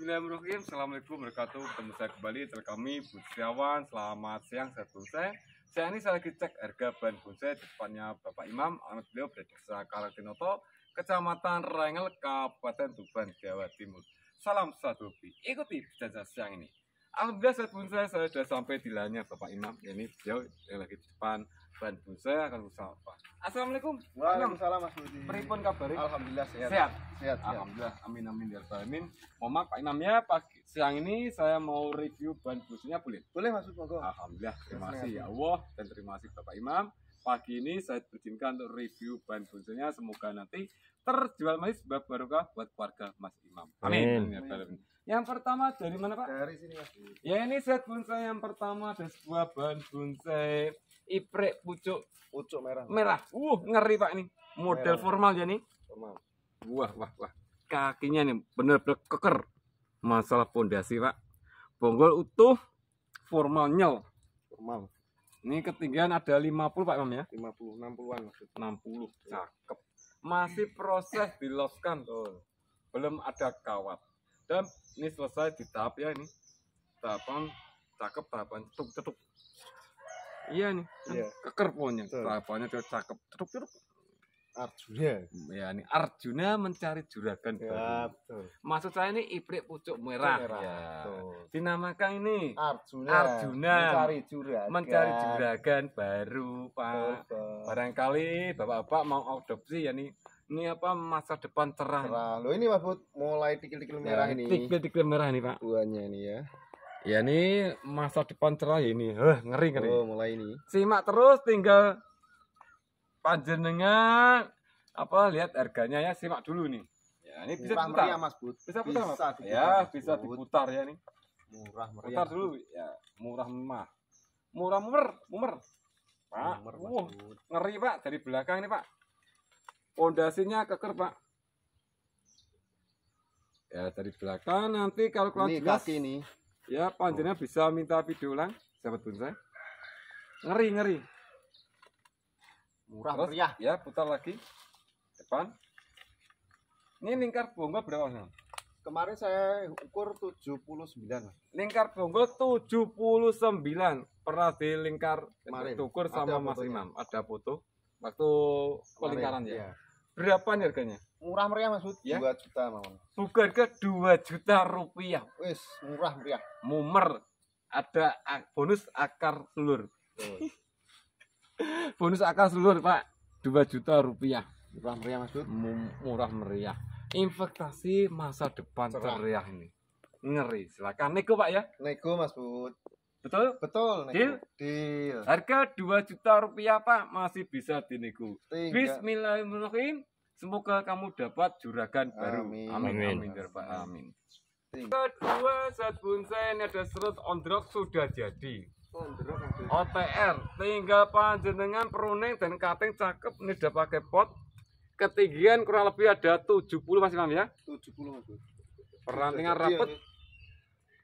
Bismillahirrahmanirrahim Assalamualaikum warahmatullahi wabarakatuh Bertemu kembali Terima kami Budiawan Selamat siang Saya bonsai Saya ini saya lagi cek harga bahan bonsai Di depannya Bapak Imam Anak beliau berada di Karatinoto Kecamatan Rengel Kabupaten Tuban Jawa Timur Salam satu hobi Ikuti jajah siang ini Alhamdulillah saya bonsai Saya sudah sampai di lahannya Bapak Imam Ini beliau yang lagi di depan ban busa akan busa apa assalamualaikum waalaikumsalam mas Budi peripun kabar alhamdulillah sehat sehat, sehat, alhamdulillah amin amin ya amin mohon maaf pak imam ya pagi siang ini saya mau review ban busanya boleh boleh masuk monggo alhamdulillah terima kasih ya allah dan terima kasih bapak imam pagi ini saya izinkan untuk review bahan bunselnya semoga nanti terjual manis sebab barokah buat keluarga Mas Imam. Amin. Amin. Ya yang pertama dari mana Pak? Dari sini Mas. Ya ini set bonsai yang pertama ada sebuah bahan bonsai iprek pucuk pucuk merah. Merah. Uh, ngeri Pak ini. Model merah. formal ya nih. Formal. Wah, wah, wah. Kakinya nih bener-bener keker. Masalah pondasi, Pak. Bonggol utuh, formal nyel. Formal. Ini ketinggian ada 50 Pak Imam ya? 50, 60-an maksudnya. 60. Iya. Cakep. Masih proses diloskan tuh. Belum ada kawat. Dan ini selesai di tahap ya ini. Tahapan cakep tahapan cetuk-cetuk iya nih kan iya. keker pohonnya pokoknya tuh cakep truk truk Arjuna ya nih Arjuna mencari juragan ya, baru maksud saya ini ibrik pucuk merah, merah ya dinamakan ini Arjuna, Arjuna mencari juragan mencari juragan baru pak betul. barangkali bapak-bapak mau adopsi ya nih ini apa masa depan cerah. cerah. Loh ini Mas Bud mulai tikil-tikil ya, merah ya, ini. Tikil-tikil merah nih Pak. Buahnya ini ya. Ya ini masa depan cerah ya ini. Heh, ngeri ngeri. Oh, mulai ini. Simak terus tinggal panjenengan apa lihat harganya ya simak dulu nih. Ya, ini bisa murah diputar. Meriah, Mas Bud. Bisa putar, bisa Mas. ya, bisa diputar ya nih. Murah meriah. Putar dulu ya, murah mah. Murah mumer, mumer. Pak, mumer, uh, ngeri Pak dari belakang ini Pak. Pondasinya keker Pak. Ya dari belakang nanti kalau kelas ini kaki ini ya panjenengan oh. bisa minta video ulang sahabat saya. ngeri ngeri murah Terus, meriah ya putar lagi depan ini lingkar bonggol berapa mas? kemarin saya ukur 79 lingkar bonggol 79 pernah di lingkar tukur sama mas Imam ada foto waktu pelingkaran ya. ya berapa nih harganya murah meriah maksudnya dua juta mawon bukan ke dua juta rupiah wis murah meriah mumer ada bonus akar telur bonus akar telur pak dua juta rupiah murah meriah maksud murah meriah investasi masa depan ceriah ini ngeri silakan nego pak ya nego mas bud Betul? Betul. Nego. Deal? Deal. Harga 2 juta rupiah, Pak, masih bisa dinego. Bismillahirrahmanirrahim. Semoga kamu dapat juragan baru. Amin. Amin. Amin. Amin. Ya amin. Kedua set bonsai ini ada serut ondrok sudah jadi. OTR tinggal panjenengan pruning dan cutting cakep ini udah pakai pot. Ketinggian kurang lebih ada 70 masih Imam ya. 70 Mas. Perantingan rapet.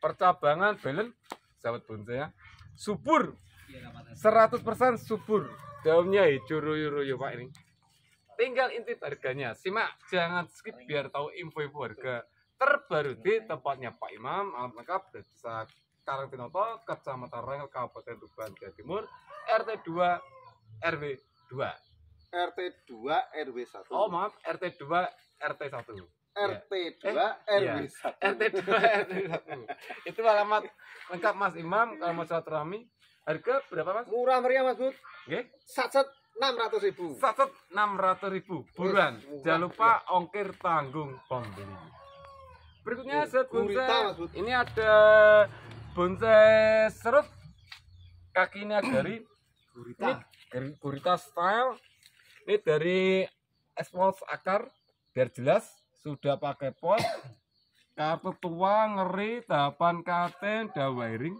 Percabangan belen sahabat bonsai ya. Subur. 100% iya, subur. Daunnya hijau royo-royo Pak ini tinggal inti harganya simak jangan skip biar tahu info-info harga terbaru di tempatnya Pak Imam alam lengkap dan bisa Karang Tinoto Kecamatan Rengel Kabupaten Tuban Jawa Timur RT 2 RW 2 RT 2 RW 1 oh maaf RT 2 RT 1 ya. RT 2 eh, RW 1. RT 2 RW 1. Itu alamat lengkap Mas Imam kalau mau silaturahmi. Harga berapa Mas? Murah meriah Mas Bud. Nggih. Sat-sat ratus ribu ratus ribu buruan jangan lupa ongkir tanggung pembeli berikutnya set bonsai ini ada bonsai serut kaki ini dari gurita Dari gurita style ini dari espos akar biar jelas sudah pakai pot Kartu tua ngeri tahapan katen wiring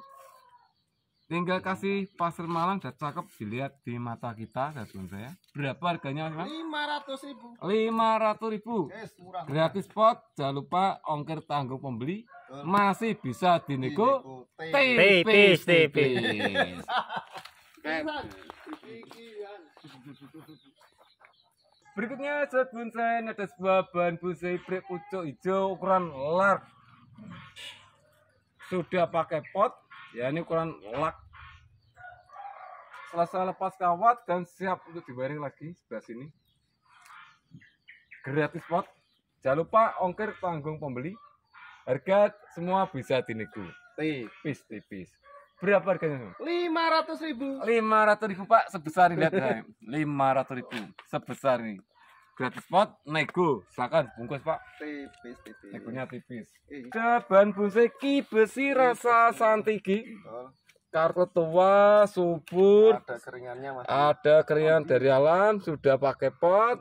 tinggal kasih pasir malang dan cakep dilihat di mata kita teman saya berapa harganya mas lima ratus ribu lima ratus ribu yes, murah, gratis pot jangan lupa ongkir tanggung pembeli masih bisa dinego tipis tipis berikutnya set bonsai ada sebuah bahan bonsai brek pucuk hijau ukuran large sudah pakai pot ya ini ukuran lak selesai lepas kawat dan siap untuk dibaring lagi sebelah sini gratis pot jangan lupa ongkir tanggung pembeli harga semua bisa dinego tipis tipis berapa harganya lima ratus ribu lima ratus ribu pak sebesar ini lihat lima ratus ribu sebesar ini gratis spot nego silakan bungkus pak tipis tipis negonya tipis ada bahan bonsai ki besi rasa santigi kartu tua subur ada keringannya mas ada keringan oh. dari alam sudah pakai pot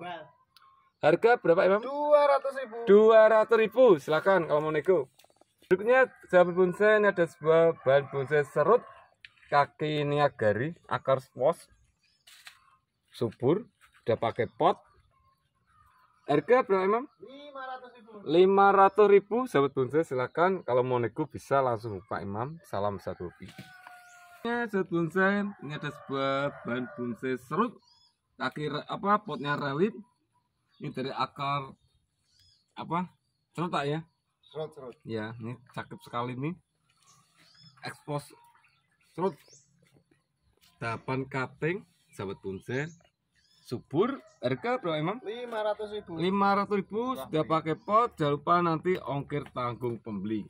harga berapa imam dua ratus ribu dua ratus ribu silakan kalau mau nego berikutnya bahan bonsai ini ada sebuah bahan bonsai serut kaki niagari akar spos subur sudah pakai pot harga berapa Imam 500 ribu 500 ribu sahabat bonsai silahkan kalau mau nego bisa langsung Pak Imam salam satu hobi ini ya, sahabat bonsai ini ada sebuah bahan bonsai serut kaki apa potnya relit ini dari akar apa serut tak ya serut serut ya ini cakep sekali nih expose serut 8 cutting sahabat bonsai subur harga berapa Imam? 500 ribu 500 ribu sudah iya. pakai pot jangan lupa nanti ongkir tanggung pembeli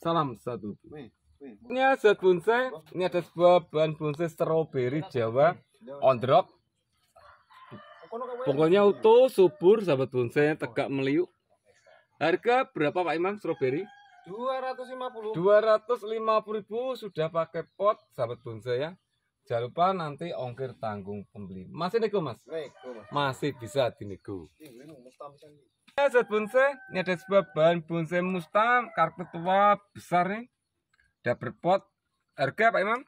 salam satu ini ada bonsai ini ada sebuah bahan bonsai stroberi jawa on drop pokoknya utuh subur sahabat bonsai tegak meliuk harga berapa Pak Imam stroberi? 250 250 ribu sudah pakai pot sahabat bonsai ya Jangan lupa nanti ongkir tanggung pembeli. Masih nego mas? Nego mas. Masih bisa dinego. Ya, zat bonsai. Ini ada sebuah bahan bonsai mustam, karpet tua besar nih. ada berpot. Harga Pak Imam?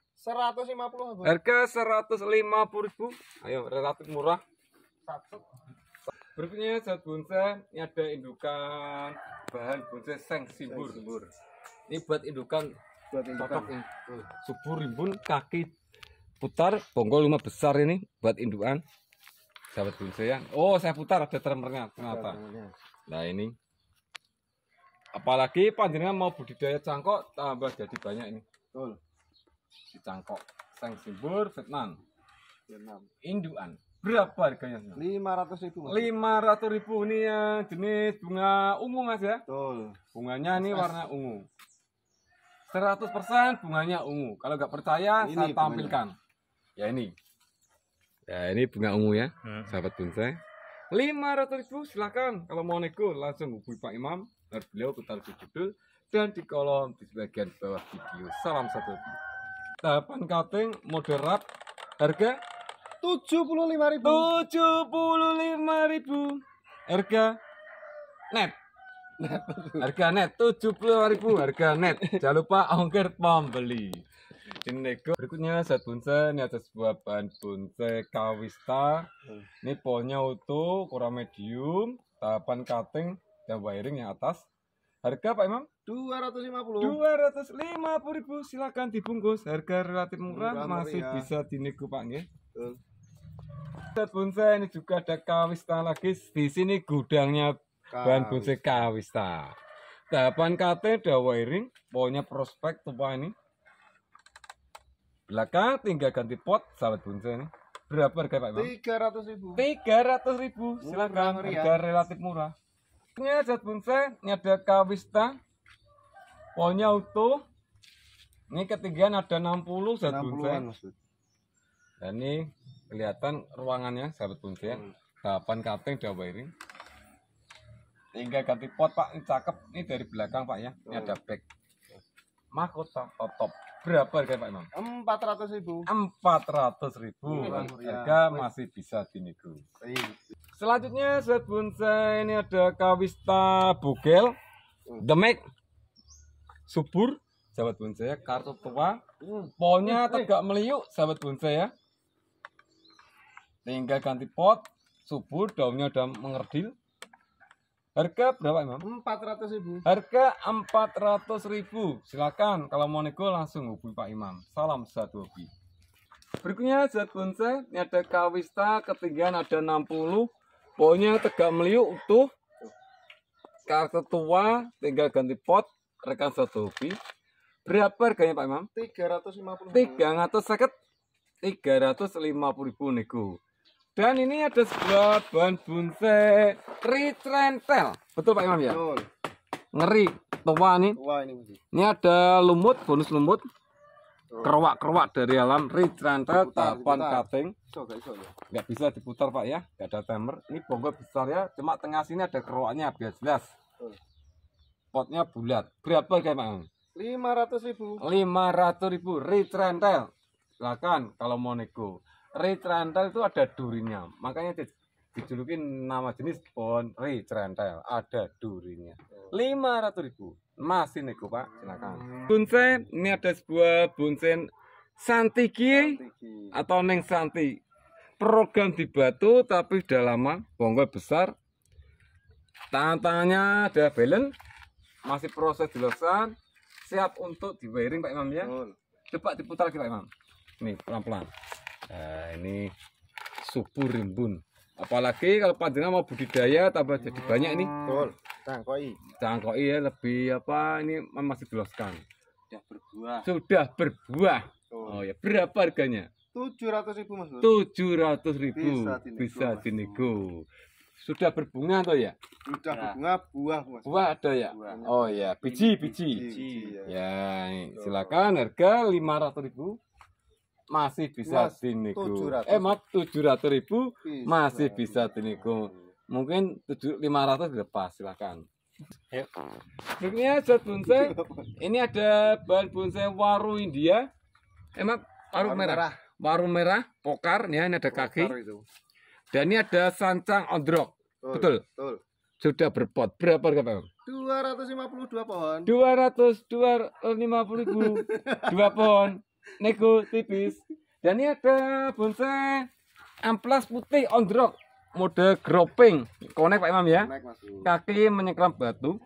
150 ribu. Harga 150 ribu. Ayo, relatif murah. Satu. Berikutnya zat bonsai. Ini ada indukan bahan bonsai seng sibur. Ini buat indukan. Buat indukan. Eh, subur rimbun kaki putar bonggol lima besar ini buat indukan sahabat ya oh saya putar ada tremernya kenapa nah ini apalagi panjangnya mau budidaya cangkok tambah jadi banyak ini betul di cangkok sang simbur Vietnam induan berapa harganya lima ratus ribu lima ratus ribu ini yang jenis bunga ungu mas ya betul bunganya ini warna ungu 100% bunganya ungu kalau nggak percaya ini saya tampilkan bunganya ya ini ya ini bunga ungu ya hmm. sahabat bonsai lima ratus ribu silahkan kalau mau nego langsung hubungi Pak Imam dan beliau putar judul dan di kolom di bagian bawah video salam satu tahapan cutting moderat harga tujuh puluh lima ribu tujuh puluh lima ribu harga net harga net tujuh puluh ribu harga net jangan lupa ongkir pembeli Dinego. Berikutnya set bonsai ini ada sebuah bahan bonsai kawista. Ini polnya utuh, kurang medium, tahapan cutting dan wiring yang atas. Harga Pak Imam? 250. 250 ribu silakan dibungkus. Harga relatif murah, murah masih ya. bisa dinego Pak nggih. set bonsai ini juga ada kawista lagi. Di sini gudangnya kawista. bahan bonsai kawista. Tahapan cutting ada wiring, pohonnya prospek tuh Pak ini belakang tinggal ganti pot sahabat bonsai ini berapa harga pak Imam? tiga ratus ribu tiga ratus ribu silahkan murah, harga relatif murah ini sahabat bonsai ini ada kawista pohonnya utuh ini ketinggian ada 60 sahabat bonsai dan ini kelihatan ruangannya sahabat bonsai ya. kapan hmm. kating kating ini tinggal ganti pot pak ini cakep ini dari belakang pak ya ini hmm. ada back mahkota top top berapa harga Pak Imam? 400 ratus ribu. Empat ratus ribu. Iya, ya. Harga masih bisa dinego. Selanjutnya set bonsai ini ada kawista bugel, demek, subur, sahabat bonsai ya, kartu tua, pohonnya tegak meliuk, sahabat bonsai ya. Tinggal ganti pot, subur, daunnya udah mengerdil, Harga berapa Imam? 400 ribu. Harga 400 ribu. Silakan kalau mau nego langsung hubungi Pak Imam. Salam satu hobi. Berikutnya zat bonsai, ini ada kawista ketinggian ada 60, pohonnya tegak meliuk utuh. Karakter tua, tinggal ganti pot, rekan satu hobi. Berapa harganya Pak Imam? 350. ribu 300 seket 350 ribu nego. Dan ini ada sebuah ban bunse tricrentel. Betul Pak Imam ya? Betul. Ngeri tua nih. Tua ini. Ini ada lumut, bonus lumut. Kerwak-kerwak dari alam tricrentel tapan kating. Enggak ya? bisa diputar Pak ya, enggak ada timer. Ini bonggol besar ya, cuma tengah sini ada kerwaknya biar jelas. Potnya bulat. Berapa kayak Pak Imam? ratus ribu. ratus ribu retrentel. Silakan kalau mau nego. Re itu ada durinya. Makanya dijuluki nama jenis pohon Ray Ada durinya. 500 ribu. Masih nego pak, silakan. Bunsen, ini ada sebuah bunsen Santiki, atau Neng Santi. Program di Batu tapi sudah lama, bonggol besar. Tantangannya ada balance, masih proses dilakukan. siap untuk di wiring Pak Imam ya. Cepat diputar lagi pak Imam. Nih pelan-pelan. Nah, ini subur rimbun. Apalagi kalau panjangnya mau budidaya tambah jadi banyak nih. Betul. Cangkoi. Cangkoi ya lebih apa ini masih beloskan. Sudah berbuah. Sudah berbuah. Oh, oh ya, berapa harganya? Tujuh ratus ribu mas. ratus ribu bisa dinego. Sudah berbunga toh ya? Sudah nah. berbunga buah mas. Buah ada ya? Buah. Oh ya, biji biji. Iya. ya, ya silakan harga 500 ribu masih bisa mas, diniku. 700. Eh mas ratus ribu masih bisa diniku. Mungkin tujuh lima ratus lepas silakan. Berikutnya zat bonsai. Ini ada bahan bonsai waru India. Emang eh, waru, merah. merah. Waru merah, pokar ya, ini ada kaki. Dan ini ada sancang ondrok. Betul. Betul. Sudah berpot. Berapa harga, Bang? dua pohon. dua dua ratus lima puluh ribu. dua pohon nego tipis dan ini ada bonsai amplas putih on the rock mode groping konek Pak Imam ya kaki menyekram batu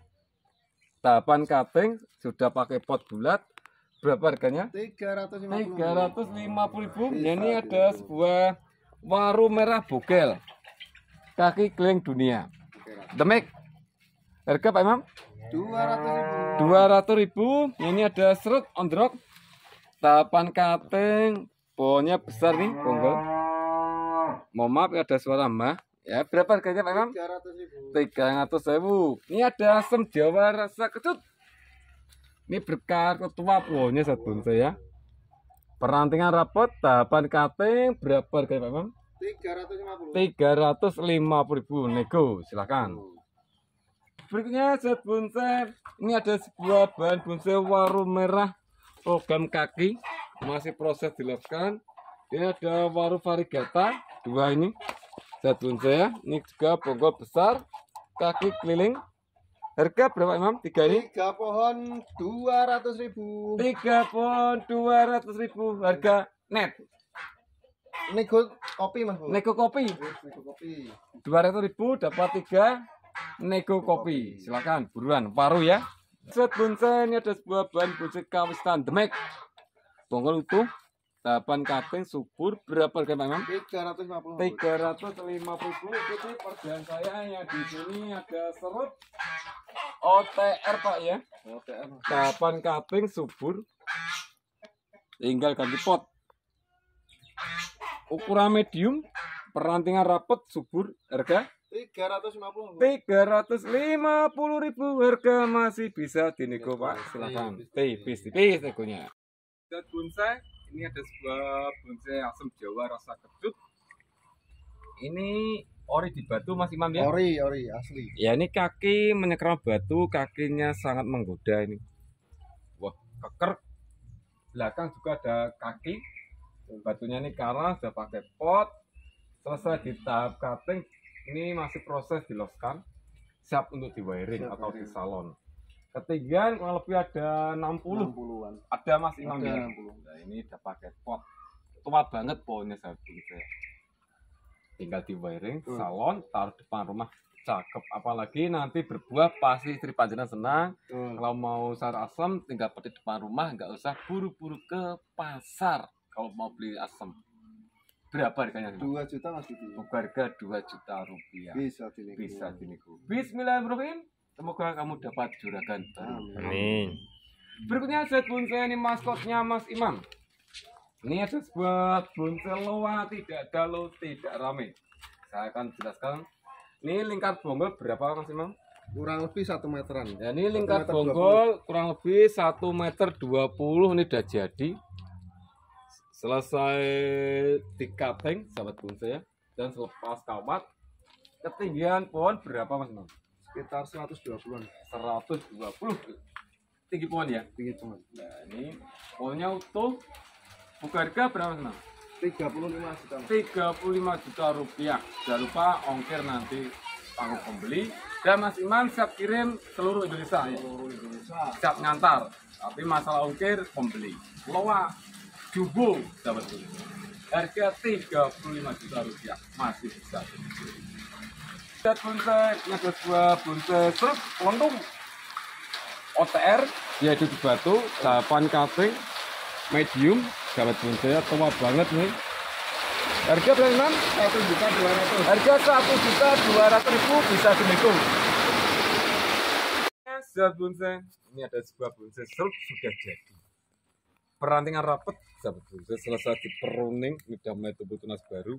tahapan cutting sudah pakai pot bulat berapa harganya? 350 350 ribu ya, ini ada sebuah waru merah bogel kaki keling dunia demek harga Pak Imam? 200 ribu 200 ini ada serut on the rock Tapan kating, pohonnya besar nih, bonggol. Mohon maaf ada suara mah. Ya, berapa harganya Pak Imam? 300 ribu. Ini ada asam Jawa rasa kecut. Ini berkat ketua pohonnya satu saya. Perantingan rapot, tapan kating, berapa harganya Pak Imam? lima puluh ribu nego, silakan. Berikutnya set bonsai. Ini ada sebuah bahan bonsai warung merah logam kaki masih proses dilakukan. ini ada waru varigata dua ini tunjuk saya ya. ini juga pohon besar kaki keliling harga berapa Imam tiga ini tiga pohon dua ratus ribu tiga pohon dua ratus ribu harga net nego kopi mas nego kopi nego kopi dua ratus ribu dapat tiga nego kopi silakan buruan paru ya Set bonsai ya, ini ada sebuah bahan bonsai kawis tandemek. Bongkol utuh, tahapan kaping subur berapa harga Pak Imam? 350. 350 itu perjalanan saya ya di sini ada serut OTR Pak ya. OTR. Tahapan kaping subur tinggal ganti pot. Ukuran medium, perantingan rapat subur harga 350 ribu harga masih bisa dinego Pak iya, silahkan iya, iya. tipis tipis negonya dan bonsai ini ada sebuah bonsai asam jawa rasa kecut ini ori di batu Mas Imam ya ori ori asli ya ini kaki menyekram batu kakinya sangat menggoda ini wah keker belakang juga ada kaki batunya ini karang sudah pakai pot selesai di tahap cutting ini masih proses di loskan siap untuk di wiring siap atau wiring. di salon ketiga kurang lebih ada 60 60-an ada mas ini ada 60 ya? nah ini udah pakai pot tua banget pohonnya saya saya tinggal di wiring hmm. salon taruh depan rumah cakep apalagi nanti berbuah pasti istri panjenengan senang hmm. kalau mau sayur asam tinggal petik depan rumah nggak usah buru-buru ke pasar kalau mau beli asam berapa harganya? Dua juta mas Didi. Gitu ya. Harga dua juta rupiah. Bisa dinego. Bisa Bismillahirrahmanirrahim. Semoga kamu dapat juragan Amin. Berikutnya set bonsai ini maskotnya Mas Imam. Ini ada sebuah bonsai loa tidak galau tidak rame. Saya akan jelaskan. Ini lingkar bonggol berapa Mas Imam? kurang lebih satu meteran. Ya, ini lingkar bonggol kurang lebih satu meter dua puluh ini udah jadi. Selesai dikating, sahabat bonsai ya dan selepas kawat, ketinggian pohon berapa mas Imam? Sekitar 120-an. 120 tinggi pohon ya? Tinggi pohon. Nah ini pohonnya utuh, buka harga berapa mas Imam? 35 juta. 35 juta rupiah. Jangan lupa ongkir nanti tanggung pembeli. Dan Mas Iman siap kirim seluruh Indonesia. Seluruh Indonesia. Siap ngantar. Tapi masalah ongkir pembeli. Loa Jumbo dapat kuliner. Harga 35 juta rupiah masih bisa. Lihat bonsai, ada ya, dua buntet, terus lontong. OTR yaitu di batu, tahapan cutting, medium, dapat bonsai, ya, tua banget nih. Harga berapa Imam? Satu juta dua ratus. Harga satu juta dua ratus ribu bisa dihitung. Sahabat bonsai, ini ada sebuah buntet serp sudah jadi perantingan rapat sahabat Sudah selesai diperuning sudah mulai tumbuh tunas baru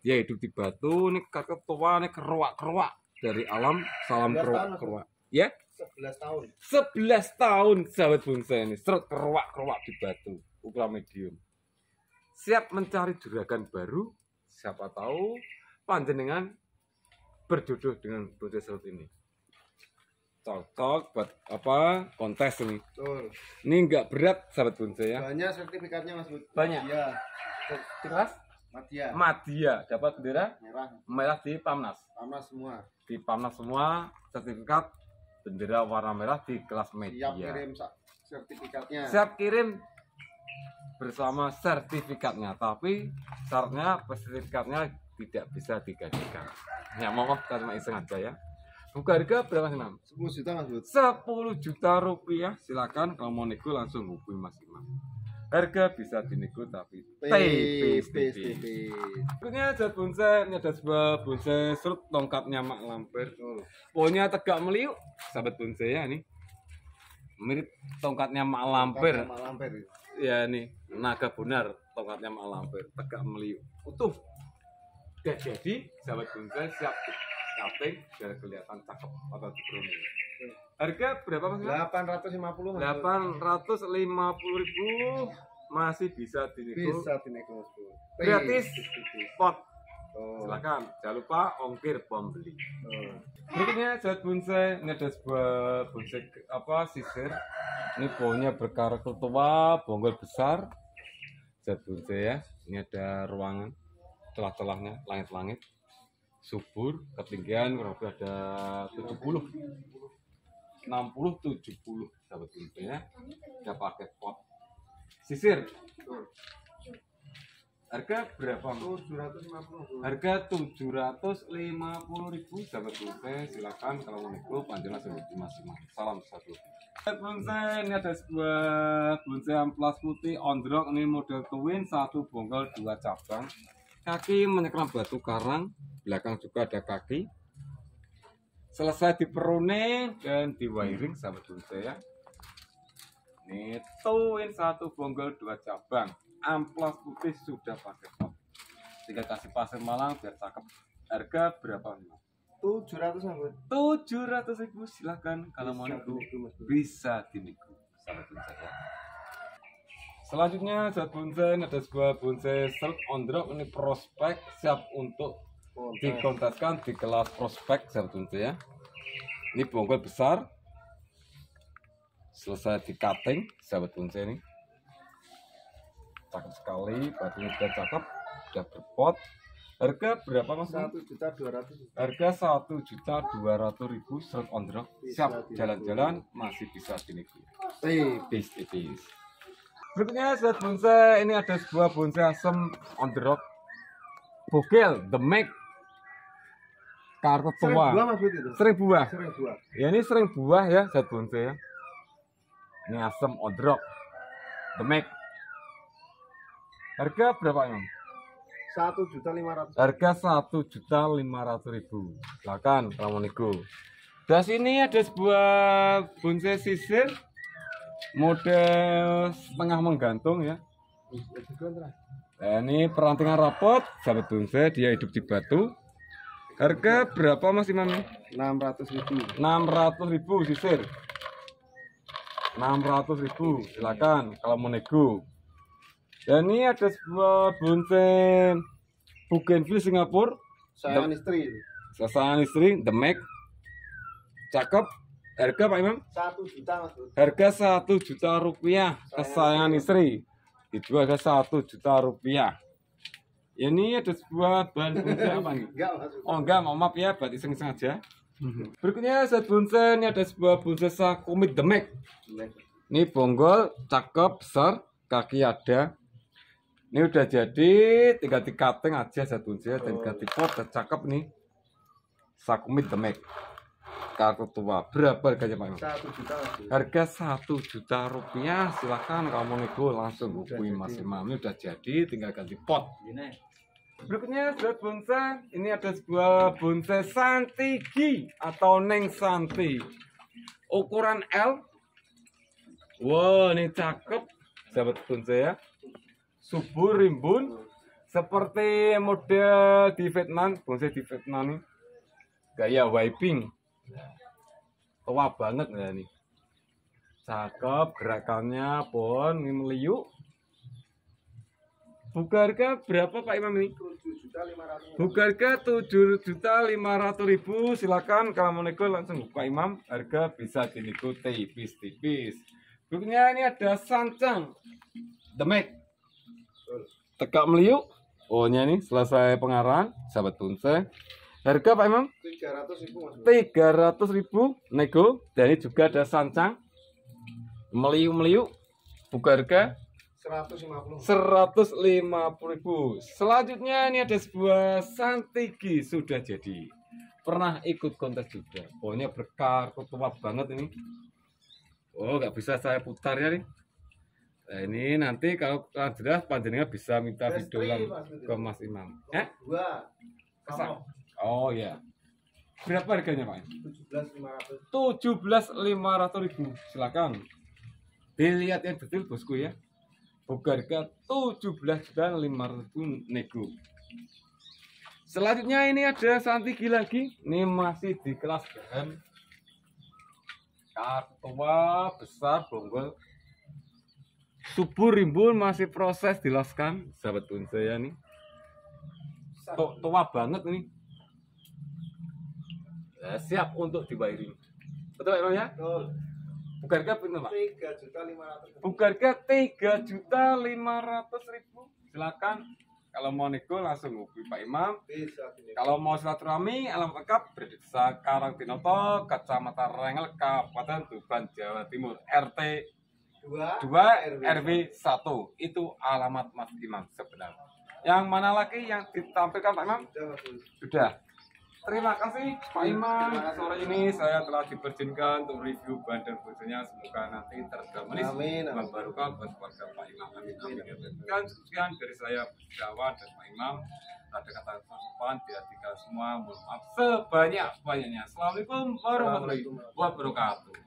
dia hidup di batu ini kakek tua ini keruak keruak dari alam salam keruak keruak ya 11 tahun 11 tahun sahabat bungsa ini serut keruak keruak di batu ukuran medium siap mencari juragan baru siapa tahu panjenengan berjodoh dengan bonsai serut ini cocok buat apa kontes ini Betul. ini nggak berat sahabat punca ya banyak sertifikatnya mas Bud banyak iya kelas Madia Madia dapat bendera merah merah di Pamnas Pamnas semua di Pamnas semua sertifikat bendera warna merah di kelas media siap kirim sertifikatnya siap kirim bersama sertifikatnya tapi syaratnya sertifikatnya tidak bisa digantikan ya mohon karena iseng aja ya buka harga berapa sih Mam? 10 juta Mas Bud 10 juta rupiah silakan kalau mau nego langsung hubungi Mas Imam harga bisa dinego tapi tipis tipis berikutnya ada bonsai ini ada sebuah bonsai serut tongkatnya mak lampir. oh. tegak meliuk sahabat bonsai ya nih mirip tongkatnya mak lampir. mak lampir ya. ya nih naga benar tongkatnya mak lampir, tegak meliuk utuh Sudah jadi sahabat bonsai siap cutting biar kelihatan cakep otot brownie. Harga berapa mas? Delapan ratus lima puluh. ribu masih bisa dinego. Bisa dinego. Gratis pot. Oh. Silakan, jangan lupa ongkir pembeli. Oh. Berikutnya zat bonsai, ini ada sebuah bonsai apa sisir. Ini pohonnya berkarakter tua, bonggol besar. Zat bonsai ya. Ini ada ruangan celah-celahnya, langit-langit subur ketinggian kurang lebih ada 70 60 70 dapat ya kita pakai pot sisir harga berapa harga 750 ribu dapat gulpe silakan kalau mau nego panjang langsung di mas salam satu bonsai ini ada sebuah bonsai amplas putih on rock. ini model twin satu bonggol dua cabang kaki menyekram batu karang belakang juga ada kaki selesai diperone dan di wiring sahabat bonsai ya ini netuin satu bonggol dua cabang amplas putih sudah pakai top tinggal kasih pasir malang biar cakep harga berapa nih tujuh ratus tujuh ratus ribu silahkan kalau mau nego bisa dinego sahabat bonsai ya Selanjutnya saat bonsai ada sebuah bonsai self on drop ini prospek siap untuk dikontaskan di kelas prospek ya ini bonggol besar selesai di cutting sahabat bonsai ini cakep sekali batunya sudah cakep sudah berpot harga berapa mas satu juta dua ratus harga satu juta dua ratus ribu serut on drop siap jalan-jalan masih bisa dinikmati tipis tipis berikutnya sahabat bonsai ini ada sebuah bonsai asem on the rock bogel the make Kartu tua. Sering buah itu? Sering buah. Sering buah. Ya ini sering buah ya zat buntu ya. Ini asem odrok. Demek. Harga berapa Om? Satu juta lima ratus. Harga satu juta lima ratus ribu. Silakan kamu di sini ada sebuah bonsai sisir model setengah menggantung ya. Iya, nah, ini perantingan rapot, sahabat bonsai, dia hidup di batu, Harga berapa Mas Imam? 600 ribu 600 ribu sisir 600 ribu silakan kalau mau nego dan ini ada sebuah bonsai bougainville Singapura saya istri sayang istri the Mac cakep harga Pak Imam? satu juta Mas harga satu juta rupiah kesayangan istri dijual harga satu juta rupiah Ya, oh, ya mhm. ini ada sebuah bahan bonsai apa nih? Enggak, oh enggak, mau maaf ya, buat iseng iseng aja Berikutnya set bonsai ini ada sebuah bonsai sakumit demek. Ini bonggol, cakep, besar, kaki ada. Ini udah jadi, tinggal dikating aja set bonsai dan oh. ganti pot, cakep nih. Sakumit demek kartu tua berapa harganya pak satu juta harga satu juta rupiah silahkan kamu nego langsung hubungi mas imam ini udah jadi tinggal ganti pot ini Berikutnya sudah bonsai, ini ada sebuah bonsai santi santigi atau neng santi. Ukuran L. Wow, ini cakep sahabat bonsai ya. Subur rimbun seperti model di Vietnam, bonsai di Vietnam ini. Gaya wiping tua banget ya nih cakep gerakannya pun meliuk Harga berapa Pak Imam ini? Harga tujuh juta lima ribu silakan kalau mau nego langsung buka Imam harga bisa diniku tipis-tipis berikutnya ini ada sancang demek tegak meliuk ohnya ini selesai pengarahan sahabat punce. Harga Pak Imam? 300 ribu Mas. 300 ribu nego dan ini juga ada sancang meliu-meliu buka harga 150. puluh ribu. Selanjutnya ini ada sebuah santigi sudah jadi. Pernah ikut kontes juga. Pokoknya oh, berkar tua banget ini. Oh, nggak bisa saya putar ya nih. Nah, ini nanti kalau jelas panjenengan bisa minta video ulang ke Mas Imam. Eh? Dua. Kesan. Oh ya Berapa harganya Pak? 17.500. ratus ribu. Silakan. Dilihat yang detail bosku ya. Harga ratus nego. Selanjutnya ini ada Santigi lagi. Ini masih di kelas bahan Kartua besar bonggol subur rimbun masih proses dilaskan sahabat pun saya nih tua banget nih nah, siap untuk dibayarin betul Pak ya betul bukankah benar Pak tiga juta lima ratus bukankah tiga juta lima ratus ribu silakan kalau mau nego langsung hubungi Pak Imam bisa kalau mau silaturahmi alam lengkap berada Karang Tinoto, Kecamatan Rengel Kabupaten Tuban Jawa Timur RT 2, RW 1 itu alamat Mas Imam sebenarnya yang mana lagi yang ditampilkan Pak Imam sudah. Terima kasih Pak iya, Iman. Sore ini saya telah diperjinkan untuk review bandar dan Semoga nanti terda manis. Amin. amin. Barokah buat keluarga Pak Imam. Amin. amin. Dan sekian dari saya Jawa dan Pak Imam. Ada kata sopan tidak tiga semua. Mohon maaf sebanyak banyaknya. Assalamualaikum warahmatullahi wabarakatuh.